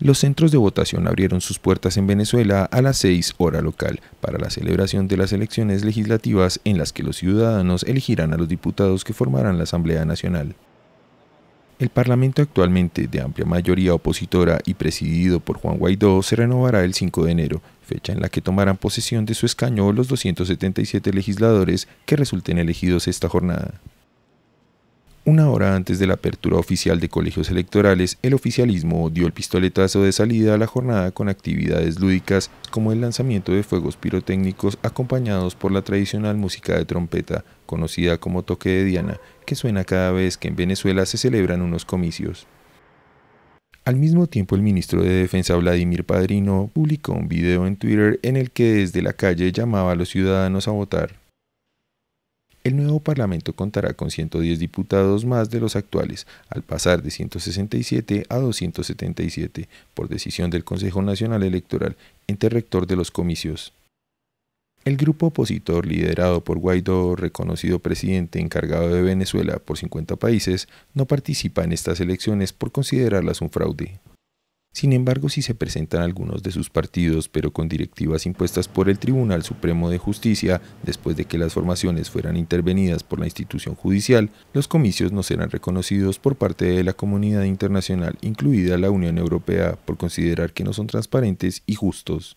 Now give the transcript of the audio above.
Los centros de votación abrieron sus puertas en Venezuela a las 6 hora local para la celebración de las elecciones legislativas en las que los ciudadanos elegirán a los diputados que formarán la Asamblea Nacional. El Parlamento actualmente de amplia mayoría opositora y presidido por Juan Guaidó se renovará el 5 de enero, fecha en la que tomarán posesión de su escaño los 277 legisladores que resulten elegidos esta jornada. Una hora antes de la apertura oficial de colegios electorales, el oficialismo dio el pistoletazo de salida a la jornada con actividades lúdicas como el lanzamiento de fuegos pirotécnicos acompañados por la tradicional música de trompeta, conocida como toque de diana, que suena cada vez que en Venezuela se celebran unos comicios. Al mismo tiempo, el ministro de Defensa Vladimir Padrino publicó un video en Twitter en el que desde la calle llamaba a los ciudadanos a votar. El nuevo Parlamento contará con 110 diputados más de los actuales, al pasar de 167 a 277, por decisión del Consejo Nacional Electoral, ente rector de los comicios. El grupo opositor liderado por Guaidó, reconocido presidente encargado de Venezuela por 50 países, no participa en estas elecciones por considerarlas un fraude. Sin embargo, si se presentan algunos de sus partidos, pero con directivas impuestas por el Tribunal Supremo de Justicia, después de que las formaciones fueran intervenidas por la institución judicial, los comicios no serán reconocidos por parte de la comunidad internacional, incluida la Unión Europea, por considerar que no son transparentes y justos.